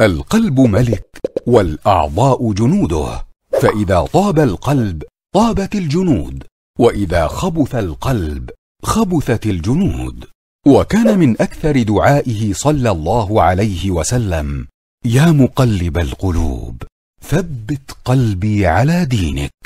القلب ملك والاعضاء جنوده فاذا طاب القلب طابت الجنود واذا خبث القلب خبثت الجنود وكان من اكثر دعائه صلى الله عليه وسلم يا مقلب القلوب ثبت قلبي على دينك